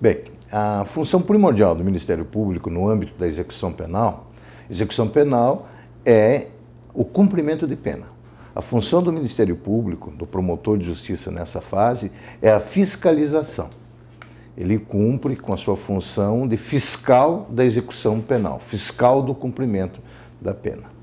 Bem, a função primordial do Ministério Público no âmbito da execução penal, execução penal é o cumprimento de pena. A função do Ministério Público, do promotor de justiça nessa fase, é a fiscalização. Ele cumpre com a sua função de fiscal da execução penal, fiscal do cumprimento da pena.